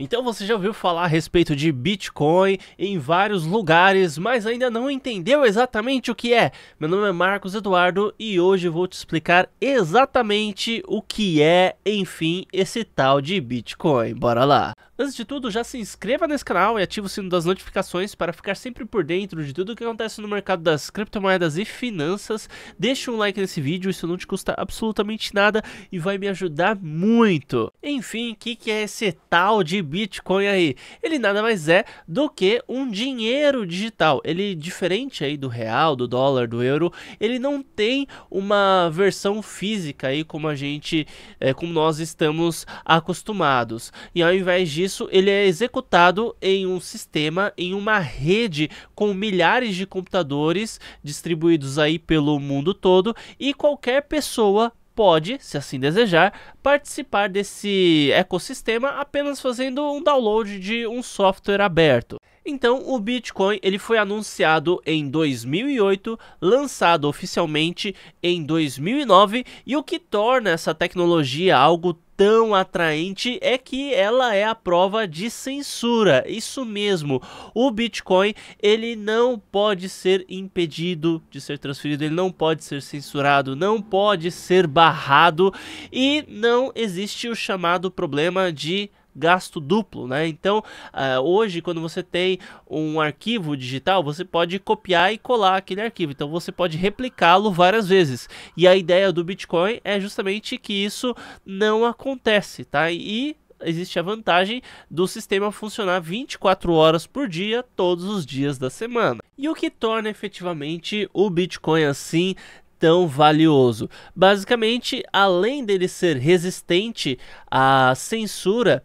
Então você já ouviu falar a respeito de Bitcoin em vários lugares, mas ainda não entendeu exatamente o que é? Meu nome é Marcos Eduardo e hoje vou te explicar exatamente o que é, enfim, esse tal de Bitcoin. Bora lá! Antes de tudo, já se inscreva nesse canal e ative o sino das notificações para ficar sempre por dentro de tudo o que acontece no mercado das criptomoedas e finanças. Deixe um like nesse vídeo, isso não te custa absolutamente nada e vai me ajudar muito. Enfim, o que, que é esse tal de Bitcoin aí? Ele nada mais é do que um dinheiro digital. Ele, diferente aí do real, do dólar, do euro, ele não tem uma versão física aí como a gente, é, como nós estamos acostumados. E ao invés disso, isso, ele é executado em um sistema, em uma rede com milhares de computadores distribuídos aí pelo mundo todo e qualquer pessoa pode, se assim desejar, participar desse ecossistema apenas fazendo um download de um software aberto. Então, o Bitcoin ele foi anunciado em 2008, lançado oficialmente em 2009, e o que torna essa tecnologia algo tão atraente é que ela é a prova de censura. Isso mesmo. O Bitcoin, ele não pode ser impedido de ser transferido, ele não pode ser censurado, não pode ser barrado e não existe o chamado problema de gasto duplo, né? Então, uh, hoje, quando você tem um arquivo digital, você pode copiar e colar aquele arquivo. Então, você pode replicá-lo várias vezes. E a ideia do Bitcoin é justamente que isso não acontece, tá? E existe a vantagem do sistema funcionar 24 horas por dia, todos os dias da semana. E o que torna efetivamente o Bitcoin assim tão valioso. Basicamente, além dele ser resistente à censura,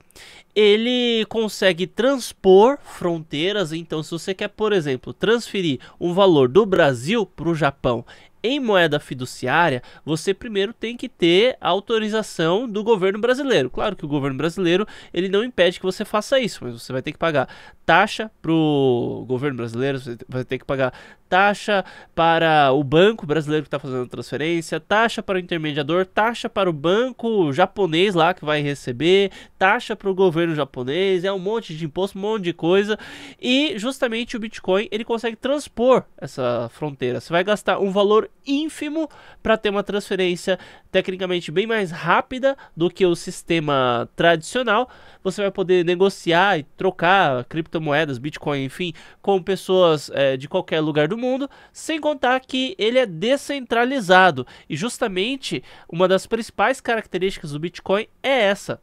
ele consegue transpor fronteiras. Então, se você quer, por exemplo, transferir um valor do Brasil para o Japão em moeda fiduciária, você primeiro tem que ter autorização do governo brasileiro. Claro que o governo brasileiro ele não impede que você faça isso, mas você vai ter que pagar taxa para o governo brasileiro, você vai ter que pagar taxa para o banco brasileiro que está fazendo a transferência, taxa para o intermediador, taxa para o banco japonês lá que vai receber, taxa para o governo japonês, é um monte de imposto, um monte de coisa. E justamente o Bitcoin ele consegue transpor essa fronteira. Você vai gastar um valor ínfimo para ter uma transferência tecnicamente bem mais rápida do que o sistema tradicional. Você vai poder negociar e trocar criptomoedas, Bitcoin, enfim, com pessoas é, de qualquer lugar do mundo mundo, sem contar que ele é descentralizado. E justamente uma das principais características do Bitcoin é essa.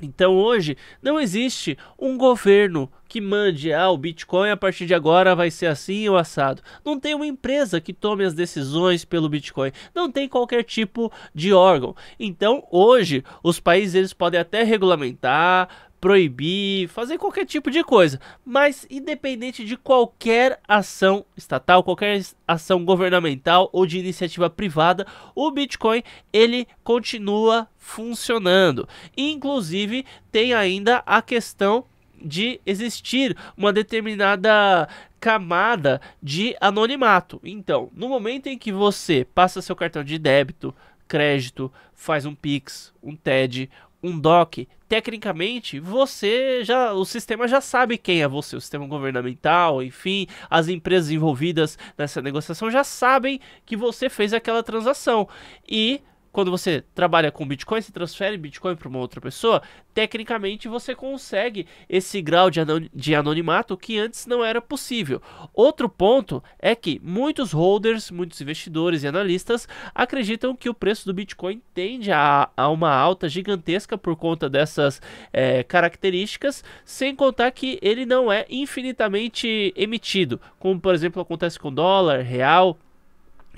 Então hoje não existe um governo que mande, ah, o Bitcoin a partir de agora vai ser assim ou assado. Não tem uma empresa que tome as decisões pelo Bitcoin. Não tem qualquer tipo de órgão. Então, hoje, os países eles podem até regulamentar, proibir, fazer qualquer tipo de coisa. Mas independente de qualquer ação estatal, qualquer ação governamental ou de iniciativa privada, o Bitcoin ele continua funcionando. Inclusive tem ainda a questão de existir uma determinada camada de anonimato. Então, no momento em que você passa seu cartão de débito, crédito, faz um Pix, um TED, um DOC, tecnicamente você já o sistema já sabe quem é você, o sistema governamental, enfim, as empresas envolvidas nessa negociação já sabem que você fez aquela transação e quando você trabalha com Bitcoin, se transfere Bitcoin para uma outra pessoa, tecnicamente você consegue esse grau de, anon de anonimato que antes não era possível. Outro ponto é que muitos holders, muitos investidores e analistas acreditam que o preço do Bitcoin tende a, a uma alta gigantesca por conta dessas é, características, sem contar que ele não é infinitamente emitido, como por exemplo acontece com dólar, real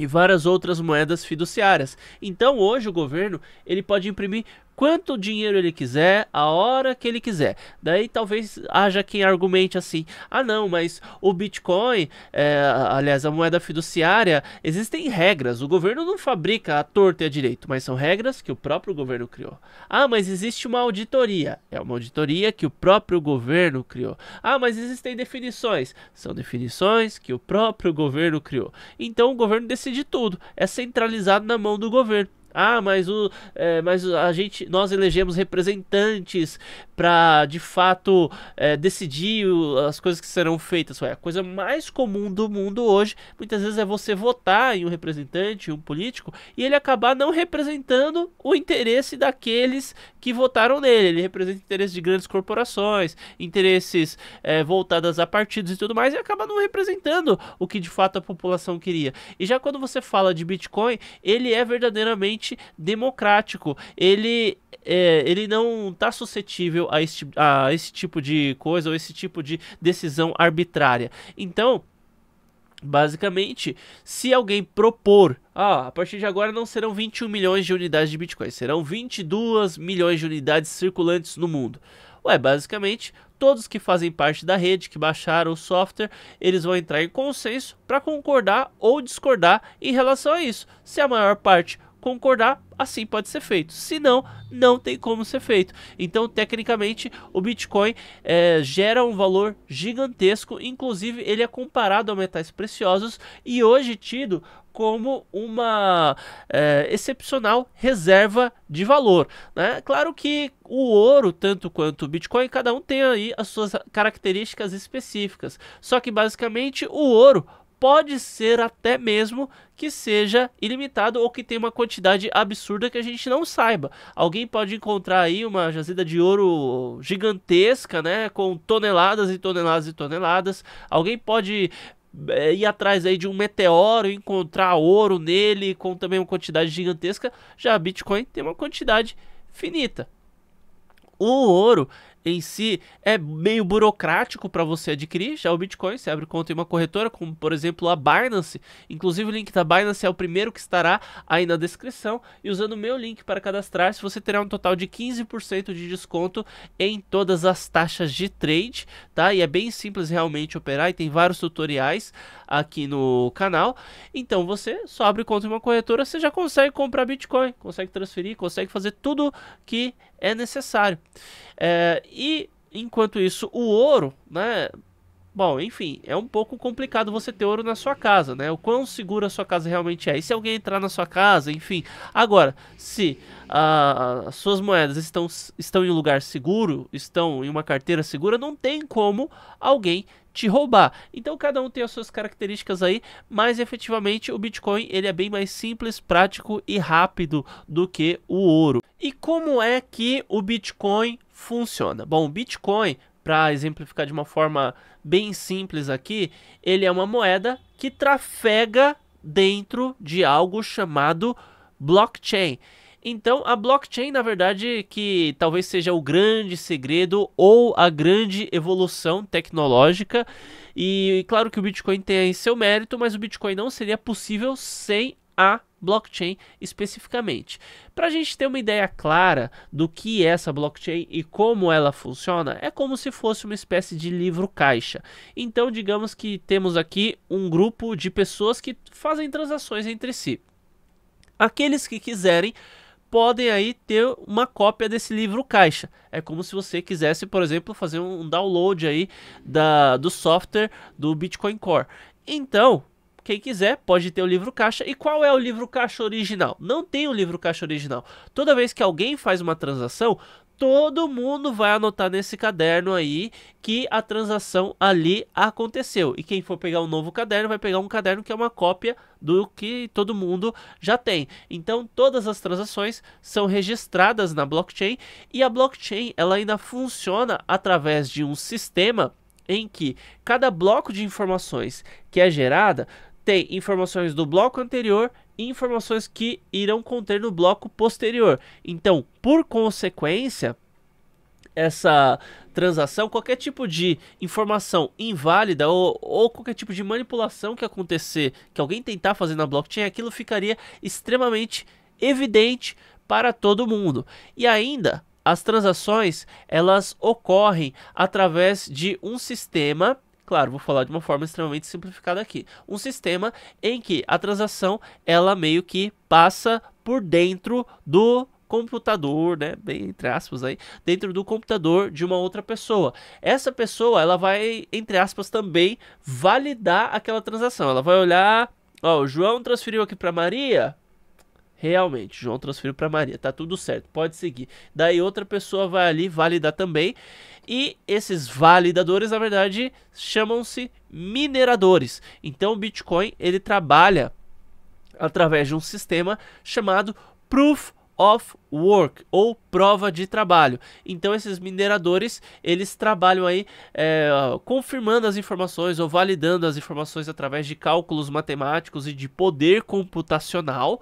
e várias outras moedas fiduciárias. Então, hoje o governo ele pode imprimir quanto dinheiro ele quiser, a hora que ele quiser. Daí talvez haja quem argumente assim: ah, não, mas o Bitcoin, é, aliás, a moeda fiduciária, existem regras. O governo não fabrica a torta e a direito, mas são regras que o próprio governo criou. Ah, mas existe uma auditoria. É uma auditoria que o próprio governo criou. Ah, mas existem definições. São definições que o próprio governo criou. Então o governo decide tudo. É centralizado na mão do governo. Ah, mas o, é, mas a gente, nós elegemos representantes para de fato é, decidir o, as coisas que serão feitas. Ué, a coisa mais comum do mundo hoje, muitas vezes é você votar em um representante, um político, e ele acabar não representando o interesse daqueles que votaram nele. Ele representa interesses de grandes corporações, interesses é, voltados a partidos e tudo mais, e acaba não representando o que de fato a população queria. E já quando você fala de Bitcoin, ele é verdadeiramente democrático. Ele, é, ele não está suscetível a esse, a esse tipo de coisa ou esse tipo de decisão arbitrária. Então, Basicamente, se alguém propor, ah, a partir de agora não serão 21 milhões de unidades de Bitcoin, serão 22 milhões de unidades circulantes no mundo. Ué, basicamente, todos que fazem parte da rede, que baixaram o software, eles vão entrar em consenso para concordar ou discordar em relação a isso. Se a maior parte concordar, assim pode ser feito. Se não, não tem como ser feito. Então, tecnicamente, o Bitcoin é, gera um valor gigantesco. Inclusive, ele é comparado a metais preciosos e hoje tido como uma é, excepcional reserva de valor. Né? Claro que o ouro, tanto quanto o Bitcoin, cada um tem aí as suas características específicas. Só que basicamente o ouro pode ser até mesmo que seja ilimitado ou que tenha uma quantidade absurda que a gente não saiba. Alguém pode encontrar aí uma jazida de ouro gigantesca, né, com toneladas e toneladas e toneladas. Alguém pode eh, ir atrás aí de um meteoro, encontrar ouro nele com também uma quantidade gigantesca. Já Bitcoin tem uma quantidade finita. O ouro em si é meio burocrático para você adquirir já é o Bitcoin. Você abre conta em uma corretora, como por exemplo a Binance. Inclusive o link da Binance é o primeiro que estará aí na descrição. E usando o meu link para cadastrar-se, você terá um total de 15% de desconto em todas as taxas de trade, tá? E é bem simples realmente operar e tem vários tutoriais aqui no canal. Então você só abre conta em uma corretora, você já consegue comprar Bitcoin, consegue transferir, consegue fazer tudo que é necessário. É, e enquanto isso, o ouro, né? Bom, enfim, é um pouco complicado você ter ouro na sua casa, né? O quão segura a sua casa realmente é. E se alguém entrar na sua casa, enfim. Agora, se ah, as suas moedas estão, estão em um lugar seguro, estão em uma carteira segura, não tem como alguém te roubar. Então cada um tem as suas características aí, mas efetivamente o Bitcoin ele é bem mais simples, prático e rápido do que o ouro. E como é que o Bitcoin funciona? Bom, o Bitcoin, para exemplificar de uma forma bem simples aqui, ele é uma moeda que trafega dentro de algo chamado blockchain. Então, a blockchain, na verdade, que talvez seja o grande segredo ou a grande evolução tecnológica. E, claro que o Bitcoin tem seu mérito, mas o Bitcoin não seria possível sem a blockchain especificamente. Para a gente ter uma ideia clara do que é essa blockchain e como ela funciona, é como se fosse uma espécie de livro caixa. Então, digamos que temos aqui um grupo de pessoas que fazem transações entre si. Aqueles que quiserem podem aí ter uma cópia desse livro caixa. É como se você quisesse, por exemplo, fazer um download aí da, do software do Bitcoin Core. Então, quem quiser pode ter o livro caixa. E qual é o livro caixa original? Não tem o livro caixa original. Toda vez que alguém faz uma transação, todo mundo vai anotar nesse caderno aí que a transação ali aconteceu. E quem for pegar um novo caderno vai pegar um caderno que é uma cópia do que todo mundo já tem. Então todas as transações são registradas na blockchain e a blockchain ela ainda funciona através de um sistema em que cada bloco de informações que é gerada tem informações do bloco anterior e informações que irão conter no bloco posterior. Então, por consequência, essa transação, qualquer tipo de informação inválida ou, ou, qualquer tipo de manipulação que acontecer, que alguém tentar fazer na blockchain, aquilo ficaria extremamente evidente para todo mundo. E ainda, as transações elas ocorrem através de um sistema Claro, vou falar de uma forma extremamente simplificada aqui. Um sistema em que a transação ela meio que passa por dentro do computador, né, bem entre aspas aí, dentro do computador de uma outra pessoa. Essa pessoa, ela vai entre aspas também validar aquela transação. Ela vai olhar, ó, o João transferiu aqui para Maria, realmente, João transferiu para Maria, tá tudo certo, pode seguir. Daí outra pessoa vai ali validar também. E esses validadores, na verdade, chamam-se mineradores. Então o Bitcoin, ele trabalha através de um sistema chamado Proof of Work ou prova de trabalho. Então esses mineradores eles trabalham aí é, confirmando as informações ou validando as informações através de cálculos matemáticos e de poder computacional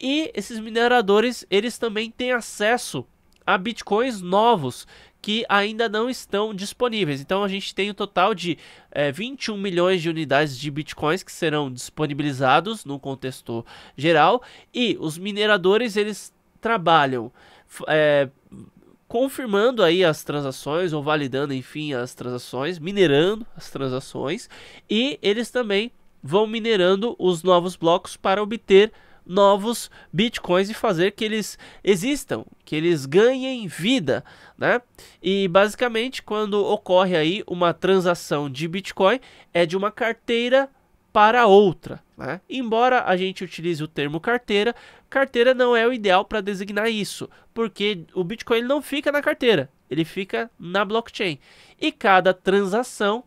e esses mineradores, eles também têm acesso a bitcoins novos que ainda não estão disponíveis. Então a gente tem um total de é, eh, 21 milhões de unidades de bitcoins que serão disponibilizados no contexto geral e os mineradores eles trabalham é, confirmando aí as transações ou validando, enfim, as transações, minerando as transações e eles também vão minerando os novos blocos para obter novos bitcoins e fazer que eles existam, que eles ganhem vida, né? E basicamente quando ocorre aí uma transação de bitcoin é de uma carteira para outra, né? Embora a gente utilize o termo carteira, carteira não é o ideal para designar isso, porque o Bitcoin não fica na carteira, ele fica na blockchain. E cada transação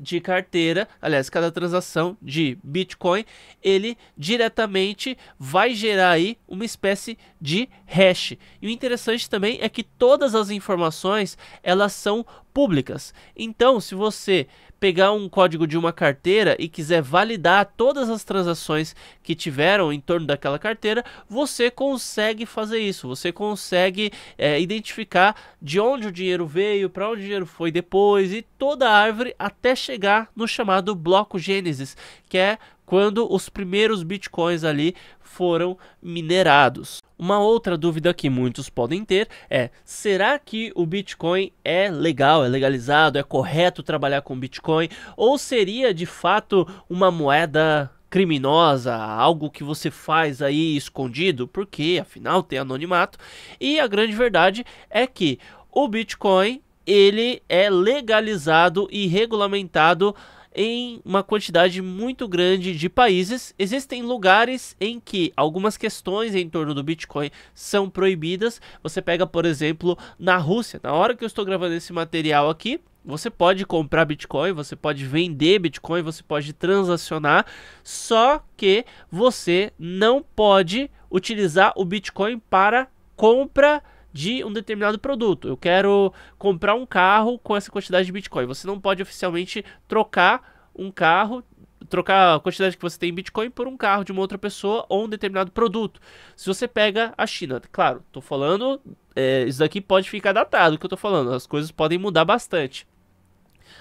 de carteira, aliás, cada transação de Bitcoin, ele diretamente vai gerar aí uma espécie de hash. E o interessante também é que todas as informações, elas são públicas. Então, se você pegar um código de uma carteira e quiser validar todas as transações que tiveram em torno daquela carteira, você consegue fazer isso. Você consegue é, identificar de onde o dinheiro veio, para onde o dinheiro foi depois e toda a árvore até chegar no chamado bloco Gênesis, que é quando os primeiros bitcoins ali foram minerados. Uma outra dúvida que muitos podem ter é: será que o Bitcoin é legal, é legalizado, é correto trabalhar com Bitcoin? Ou seria de fato uma moeda criminosa, algo que você faz aí escondido? Porque afinal tem anonimato. E a grande verdade é que o Bitcoin ele é legalizado e regulamentado em uma quantidade muito grande de países. Existem lugares em que algumas questões em torno do Bitcoin são proibidas. Você pega, por exemplo, na Rússia. Na hora que eu estou gravando esse material aqui, você pode comprar Bitcoin, você pode vender Bitcoin, você pode transacionar, só que você não pode utilizar o Bitcoin para compra de um determinado produto. Eu quero comprar um carro com essa quantidade de Bitcoin. Você não pode oficialmente trocar um carro trocar a quantidade que você tem em Bitcoin por um carro de uma outra pessoa ou um determinado produto. Se você pega a China, claro, estou falando, é, isso daqui pode ficar datado que eu estou falando, as coisas podem mudar bastante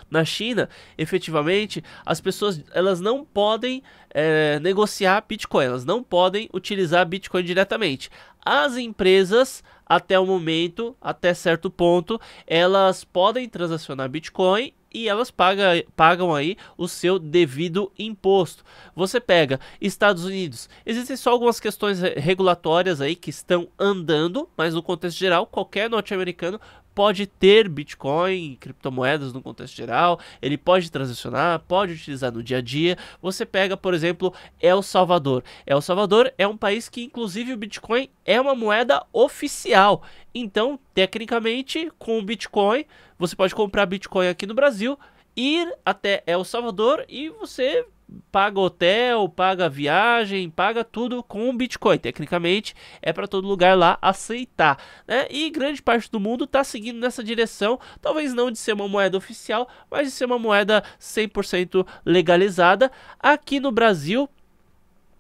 na China, efetivamente, as pessoas elas não podem é, negociar Bitcoin, elas não podem utilizar Bitcoin diretamente. As empresas, até o momento, até certo ponto, elas podem transacionar Bitcoin e elas paga, pagam aí o seu devido imposto. Você pega Estados Unidos, existem só algumas questões regulatórias aí que estão andando, mas no contexto geral, qualquer norte-americano pode ter Bitcoin, criptomoedas no contexto geral, ele pode transacionar, pode utilizar no dia a dia. Você pega, por exemplo, El Salvador. El Salvador é um país que, inclusive, o Bitcoin é uma moeda oficial. Então, tecnicamente, com o Bitcoin, você pode comprar Bitcoin aqui no Brasil, ir até El Salvador e você paga hotel, paga viagem, paga tudo com o Bitcoin. Tecnicamente é para todo lugar lá aceitar, né? E grande parte do mundo está seguindo nessa direção, talvez não de ser uma moeda oficial, mas de ser uma moeda 100% legalizada. Aqui no Brasil,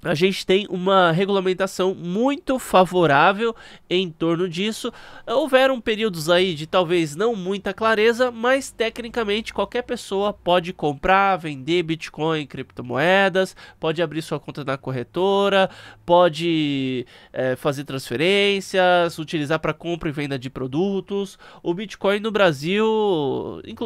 a gente tem uma regulamentação muito favorável em torno disso. Houveram períodos aí de talvez não muita clareza, mas tecnicamente qualquer pessoa pode comprar, vender Bitcoin, criptomoedas, pode abrir sua conta na corretora, pode é, fazer transferências, utilizar para compra e venda de produtos. O Bitcoin no Brasil,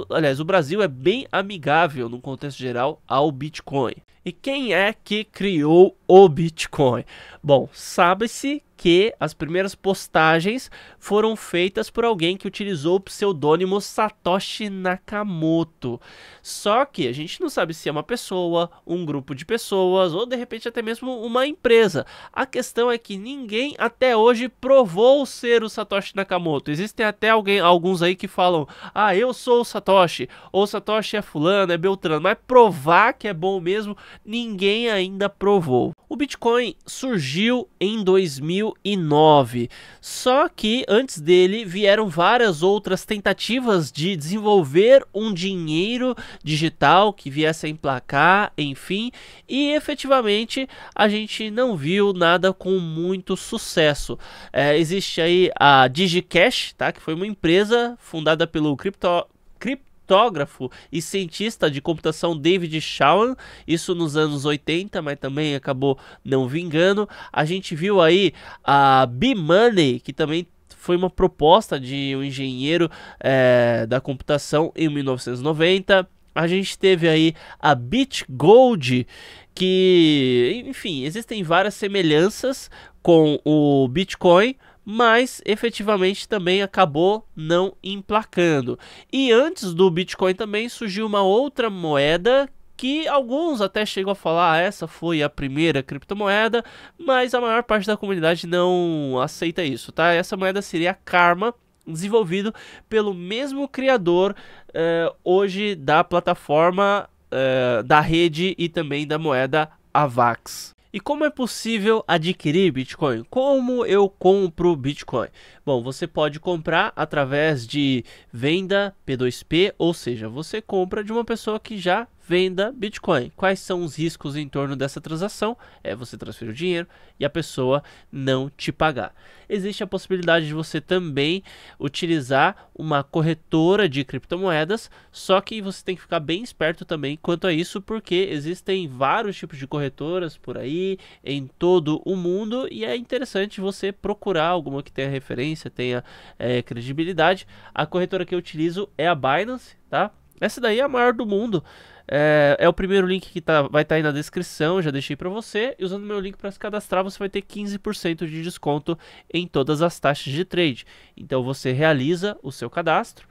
aliás, o Brasil é bem amigável no contexto geral ao Bitcoin. E quem é que criou o Bitcoin? Bom, sabe-se que as primeiras postagens foram feitas por alguém que utilizou o pseudônimo Satoshi Nakamoto. Só que a gente não sabe se é uma pessoa, um grupo de pessoas ou de repente até mesmo uma empresa. A questão é que ninguém até hoje provou ser o Satoshi Nakamoto. Existem até alguém, alguns aí que falam: "Ah, eu sou o Satoshi", ou "Satoshi é fulano, é Beltrano", mas provar que é bom mesmo, ninguém ainda provou. O Bitcoin surgiu em 2009, só que antes dele vieram várias outras tentativas de desenvolver um dinheiro digital que viesse a emplacar, enfim, e efetivamente a gente não viu nada com muito sucesso. É, existe aí a DigiCash, tá, que foi uma empresa fundada pelo Crypto, Crypto criptógrafo e cientista de computação David Shawan, isso nos anos 80, mas também acabou não vingando. A gente viu aí a B-Money, que também foi uma proposta de um engenheiro é, da computação em 1990. A gente teve aí a BitGold, Gold, que, enfim, existem várias semelhanças com o Bitcoin, mas efetivamente também acabou não emplacando. E antes do Bitcoin também surgiu uma outra moeda que alguns até chegam a falar ah, essa foi a primeira criptomoeda, mas a maior parte da comunidade não aceita isso, tá? Essa moeda seria a Karma, desenvolvido pelo mesmo criador eh, hoje da plataforma eh, da rede e também da moeda Avax. E como é possível adquirir Bitcoin? Como eu compro Bitcoin? Bom, você pode comprar através de venda P2P, ou seja, você compra de uma pessoa que já venda Bitcoin. Quais são os riscos em torno dessa transação? É você transferir o dinheiro e a pessoa não te pagar. Existe a possibilidade de você também utilizar uma corretora de criptomoedas, só que você tem que ficar bem esperto também quanto a isso, porque existem vários tipos de corretoras por aí em todo o mundo e é interessante você procurar alguma que tenha referência, tenha é, credibilidade. A corretora que eu utilizo é a Binance, tá? Essa daí é a maior do mundo. É, é o primeiro link que tá, vai estar tá aí na descrição, já deixei para você. E usando meu link para se cadastrar, você vai ter 15% de desconto em todas as taxas de trade. Então você realiza o seu cadastro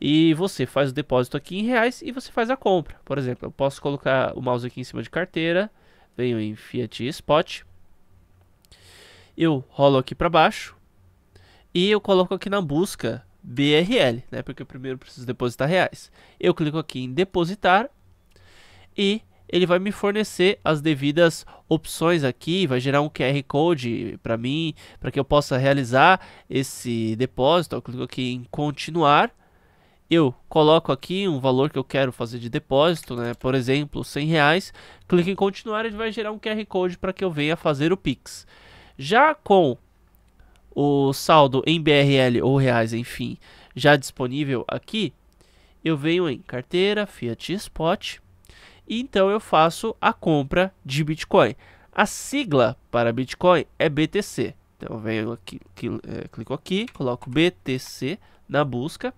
e você faz o depósito aqui em reais e você faz a compra. Por exemplo, eu posso colocar o mouse aqui em cima de carteira, venho em Fiat Spot, eu rolo aqui para baixo e eu coloco aqui na busca BRL, né? Porque eu primeiro preciso depositar reais. Eu clico aqui em depositar e ele vai me fornecer as devidas opções aqui, vai gerar um QR Code para mim, para que eu possa realizar esse depósito. Eu clico aqui em continuar. Eu coloco aqui um valor que eu quero fazer de depósito, né? por exemplo, 100 reais. Clico em continuar e vai gerar um QR Code para que eu venha fazer o Pix. Já com o saldo em BRL ou reais, enfim, já disponível aqui, eu venho em carteira, Fiat Spot, e então eu faço a compra de Bitcoin. A sigla para Bitcoin é BTC. Então eu venho aqui, é, clico aqui, coloco BTC na busca.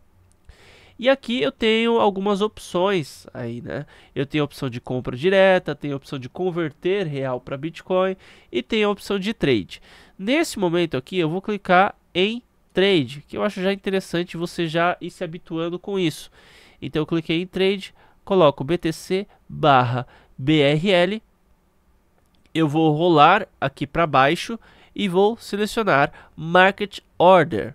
E aqui eu tenho algumas opções aí, né? Eu tenho a opção de compra direta, tenho a opção de converter real para Bitcoin e tenho a opção de trade. Nesse momento aqui eu vou clicar em trade, que eu acho já interessante você já ir se habituando com isso. Então eu cliquei em trade, coloco BTC barra BRL, eu vou rolar aqui para baixo e vou selecionar Market Order.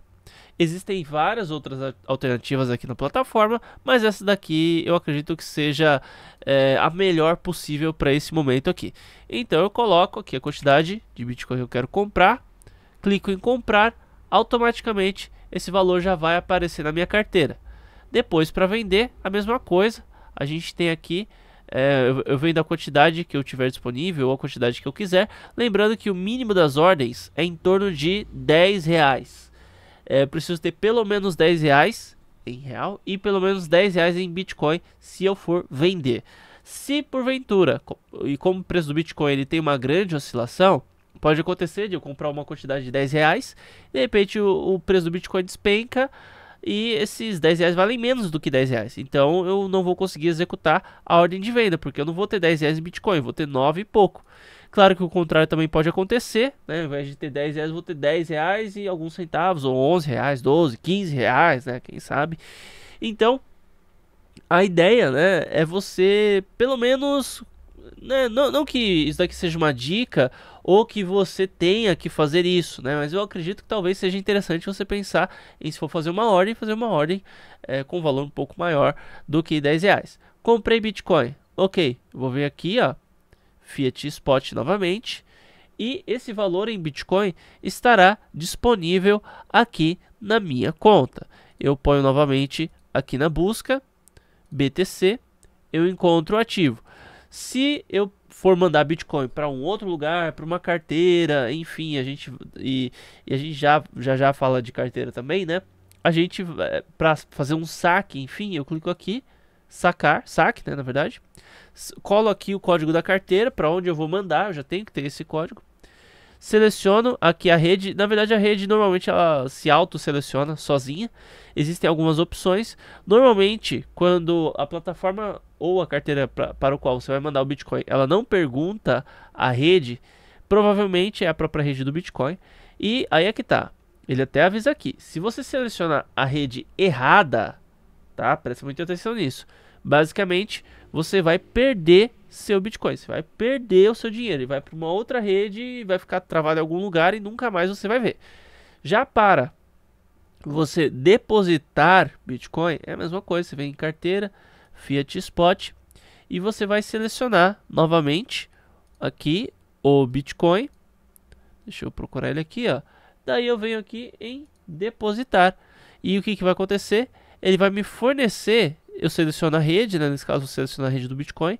Existem várias outras alternativas aqui na plataforma, mas essa daqui eu acredito que seja é, a melhor possível para esse momento aqui. Então eu coloco aqui a quantidade de Bitcoin que eu quero comprar, clico em comprar, automaticamente esse valor já vai aparecer na minha carteira. Depois para vender, a mesma coisa, a gente tem aqui é, eu, eu vendo a quantidade que eu tiver disponível ou a quantidade que eu quiser. Lembrando que o mínimo das ordens é em torno de 10 reais é, preciso ter pelo menos 10 reais em real e pelo menos 10 reais em Bitcoin se eu for vender. Se porventura, e como o preço do Bitcoin ele tem uma grande oscilação, pode acontecer de eu comprar uma quantidade de 10 reais, de repente o, o preço do Bitcoin despenca e esses 10 reais valem menos do que 10 reais. Então eu não vou conseguir executar a ordem de venda, porque eu não vou ter 10 reais em Bitcoin, vou ter 9 e pouco. Claro que o contrário também pode acontecer, né? Ao invés de ter 10 reais, vou ter 10 reais e alguns centavos, ou 11 reais, 12, 15 reais, né? Quem sabe? Então, a ideia, né, é você, pelo menos, né, não, não que isso daqui seja uma dica ou que você tenha que fazer isso, né? Mas eu acredito que talvez seja interessante você pensar em se for fazer uma ordem, fazer uma ordem é, com um valor um pouco maior do que 10 reais. Comprei Bitcoin, ok, vou ver aqui, ó, Fiat Spot novamente. E esse valor em Bitcoin estará disponível aqui na minha conta. Eu ponho novamente aqui na busca BTC, eu encontro o ativo. Se eu for mandar Bitcoin para um outro lugar, para uma carteira, enfim, a gente e, e, a gente já, já já fala de carteira também, né? A gente eh, para fazer um saque, enfim, eu clico aqui, sacar, saque, né, na verdade. Colo aqui o código da carteira para onde eu vou mandar, eu já tenho que ter esse código. Seleciono aqui a rede, na verdade a rede normalmente ela se auto-seleciona sozinha. Existem algumas opções. Normalmente, quando a plataforma ou a carteira pra, para o qual você vai mandar o Bitcoin, ela não pergunta a rede, provavelmente é a própria rede do Bitcoin. E aí é que tá. Ele até avisa aqui. Se você selecionar a rede errada, tá? Presta muita atenção nisso basicamente você vai perder seu Bitcoin, você vai perder o seu dinheiro, ele vai para uma outra rede e vai ficar travado em algum lugar e nunca mais você vai ver. Já para você depositar Bitcoin, é a mesma coisa, você vem em carteira, Fiat Spot e você vai selecionar novamente aqui o Bitcoin. Deixa eu procurar ele aqui, ó. Daí eu venho aqui em depositar. E o que, que vai acontecer? Ele vai me fornecer eu seleciono a rede, né? nesse caso eu seleciono a rede do Bitcoin,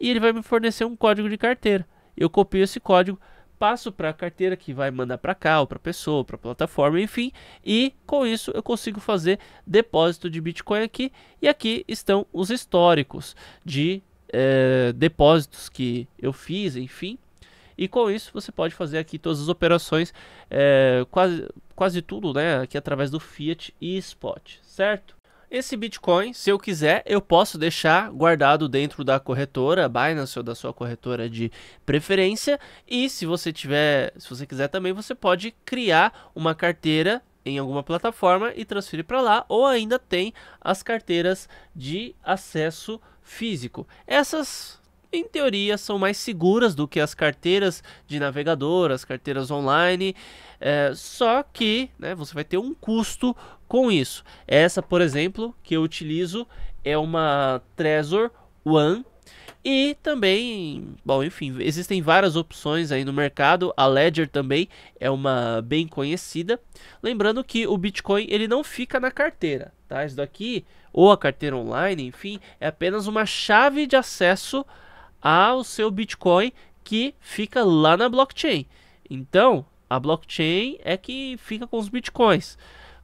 e ele vai me fornecer um código de carteira. Eu copio esse código, passo para a carteira que vai mandar para cá, ou para a pessoa, para a plataforma, enfim, e com isso eu consigo fazer depósito de Bitcoin aqui, e aqui estão os históricos de é, depósitos que eu fiz, enfim. E com isso você pode fazer aqui todas as operações, é, quase, quase tudo, né? Aqui através do Fiat e Spot, certo? Esse Bitcoin, se eu quiser, eu posso deixar guardado dentro da corretora Binance ou da sua corretora de preferência. E se você tiver, se você quiser também, você pode criar uma carteira em alguma plataforma e transferir para lá, ou ainda tem as carteiras de acesso físico. Essas em teoria, são mais seguras do que as carteiras de navegador, as carteiras online. É, só que né, você vai ter um custo com isso. Essa, por exemplo, que eu utilizo é uma Trezor One. E também, bom, enfim, existem várias opções aí no mercado. A Ledger também é uma bem conhecida. Lembrando que o Bitcoin ele não fica na carteira, tá? Isso daqui, ou a carteira online, enfim, é apenas uma chave de acesso ao seu Bitcoin que fica lá na blockchain. Então, a blockchain é que fica com os Bitcoins.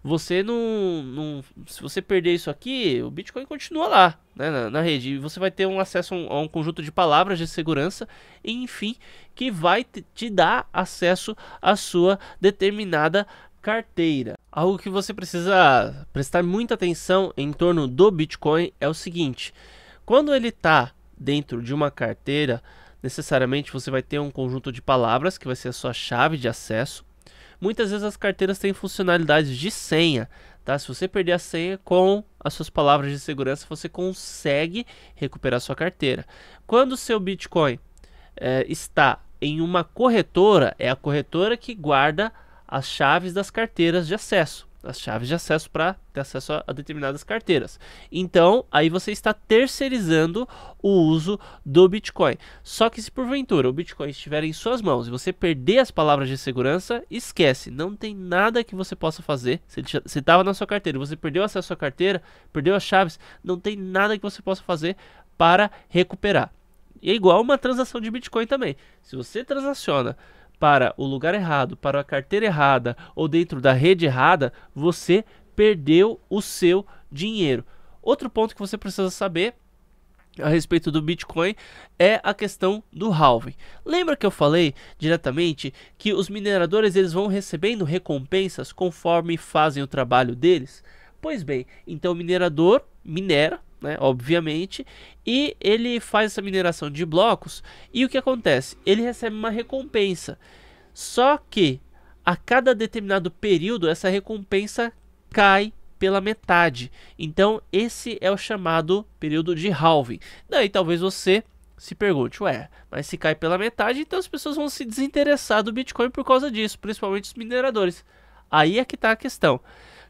Você não, não se você perder isso aqui, o Bitcoin continua lá né, na, na, rede e você vai ter um acesso a um, a um conjunto de palavras de segurança, enfim, que vai te, te dar acesso à sua determinada carteira. Algo que você precisa prestar muita atenção em torno do Bitcoin é o seguinte: quando ele está dentro de uma carteira, necessariamente você vai ter um conjunto de palavras que vai ser a sua chave de acesso. Muitas vezes as carteiras têm funcionalidades de senha, tá? Se você perder a senha com as suas palavras de segurança, você consegue recuperar sua carteira. Quando o seu Bitcoin é, está em uma corretora, é a corretora que guarda as chaves das carteiras de acesso as chaves de acesso para ter acesso a, a, determinadas carteiras. Então, aí você está terceirizando o uso do Bitcoin. Só que se porventura o Bitcoin estiver em suas mãos e você perder as palavras de segurança, esquece, não tem nada que você possa fazer. Se estava na sua carteira, você perdeu acesso à sua carteira, perdeu as chaves, não tem nada que você possa fazer para recuperar. E é igual uma transação de Bitcoin também. Se você transaciona para o lugar errado, para a carteira errada ou dentro da rede errada, você perdeu o seu dinheiro. Outro ponto que você precisa saber a respeito do Bitcoin é a questão do halving. Lembra que eu falei diretamente que os mineradores eles vão recebendo recompensas conforme fazem o trabalho deles? Pois bem, então o minerador minera né, obviamente, e ele faz essa mineração de blocos e o que acontece? Ele recebe uma recompensa. Só que a cada determinado período essa recompensa cai pela metade. Então esse é o chamado período de halving. Daí talvez você se pergunte, ué, mas se cai pela metade, então as pessoas vão se desinteressar do Bitcoin por causa disso, principalmente os mineradores. Aí é que está a questão.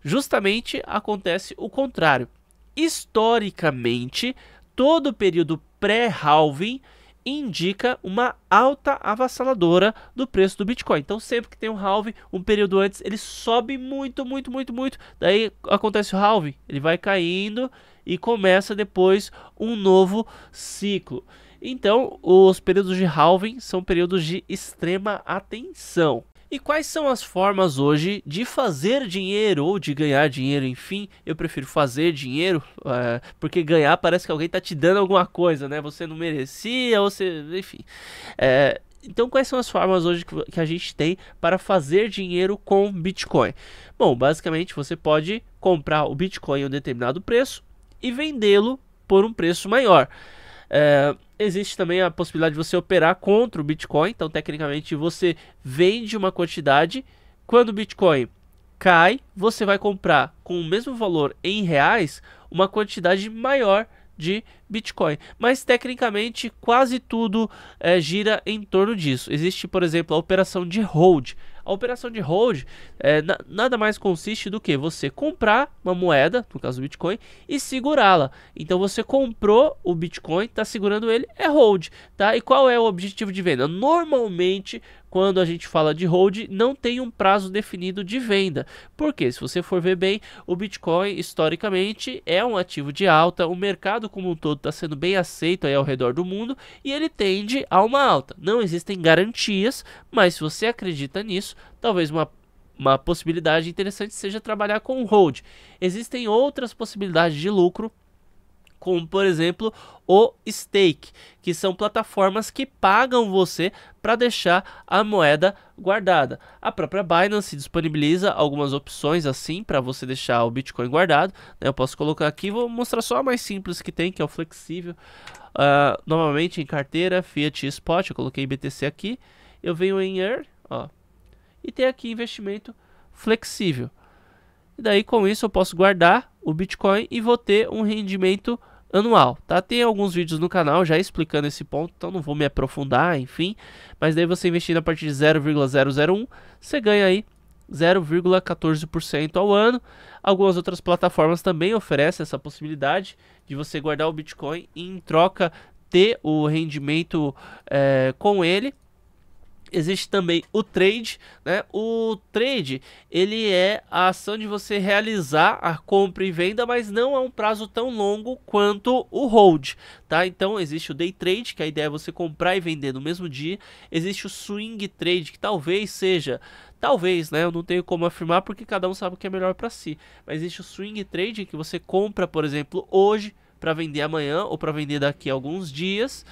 Justamente acontece o contrário. Historicamente, todo o período pré-halving indica uma alta avassaladora do preço do Bitcoin. Então, sempre que tem um halving, um período antes, ele sobe muito, muito, muito, muito. Daí acontece o halving, ele vai caindo e começa depois um novo ciclo. Então, os períodos de halving são períodos de extrema atenção. E quais são as formas hoje de fazer dinheiro ou de ganhar dinheiro? Enfim, eu prefiro fazer dinheiro é, porque ganhar parece que alguém está te dando alguma coisa, né? Você não merecia, você, enfim. É, então, quais são as formas hoje que a gente tem para fazer dinheiro com Bitcoin? Bom, basicamente você pode comprar o Bitcoin a um determinado preço e vendê-lo por um preço maior. É, existe também a possibilidade de você operar contra o Bitcoin. Então, tecnicamente, você vende uma quantidade. Quando o Bitcoin cai, você vai comprar com o mesmo valor em reais uma quantidade maior de Bitcoin. Mas tecnicamente quase tudo é, gira em torno disso. Existe, por exemplo, a operação de hold, a operação de hold é, na, nada mais consiste do que você comprar uma moeda, no caso do Bitcoin, e segurá-la. Então você comprou o Bitcoin, está segurando ele, é hold, tá? E qual é o objetivo de venda? Normalmente quando a gente fala de hold, não tem um prazo definido de venda. Porque, se você for ver bem, o Bitcoin historicamente é um ativo de alta, o mercado como um todo está sendo bem aceito aí ao redor do mundo e ele tende a uma alta. Não existem garantias, mas se você acredita nisso, talvez uma uma possibilidade interessante seja trabalhar com hold. Existem outras possibilidades de lucro como por exemplo o Stake, que são plataformas que pagam você para deixar a moeda guardada. A própria Binance disponibiliza algumas opções assim para você deixar o Bitcoin guardado. Né? Eu posso colocar aqui, vou mostrar só a mais simples que tem, que é o flexível. Uh, novamente em carteira, Fiat Spot, eu coloquei BTC aqui. Eu venho em Air ó, e tem aqui investimento flexível. E daí com isso eu posso guardar o Bitcoin e vou ter um rendimento flexível anual, tá? Tem alguns vídeos no canal já explicando esse ponto, então não vou me aprofundar, enfim. Mas daí você investindo a partir de 0,001, você ganha aí 0,14% ao ano. Algumas outras plataformas também oferecem essa possibilidade de você guardar o Bitcoin e em troca ter o rendimento é, com ele existe também o trade, né? O trade, ele é a ação de você realizar a compra e venda, mas não é um prazo tão longo quanto o hold, tá? Então existe o day trade, que a ideia é você comprar e vender no mesmo dia. Existe o swing trade, que talvez seja Talvez, né? Eu não tenho como afirmar porque cada um sabe o que é melhor para si. Mas existe o swing trade que você compra, por exemplo, hoje para vender amanhã ou para vender daqui a alguns dias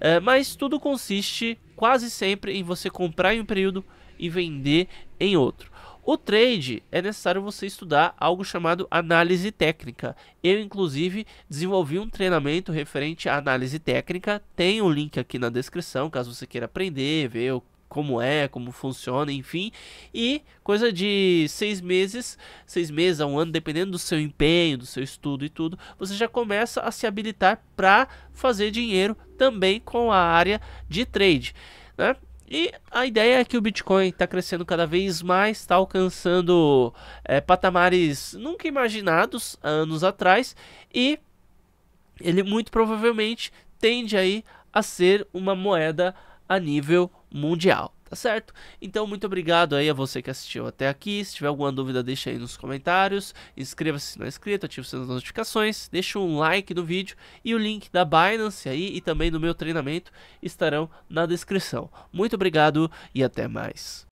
eh, mas tudo consiste quase sempre em você comprar em um período e vender em outro. O trade é necessário você estudar algo chamado análise técnica. Eu, inclusive, desenvolvi um treinamento referente à análise técnica. Tem o um link aqui na descrição, caso você queira aprender, ver como é, como funciona, enfim. E coisa de seis meses, seis meses a um ano, dependendo do seu empenho, do seu estudo e tudo, você já começa a se habilitar para fazer dinheiro também com a área de trade, né? E a ideia é que o Bitcoin está crescendo cada vez mais, está alcançando é, patamares nunca imaginados anos atrás e ele muito provavelmente tende aí a ser uma moeda a nível mundial, tá certo? Então, muito obrigado aí a você que assistiu até aqui. Se tiver alguma dúvida, deixa aí nos comentários. Inscreva-se se não é inscrito, ative as notificações, deixa um like no vídeo e o link da Binance aí e também do meu treinamento estarão na descrição. Muito obrigado e até mais.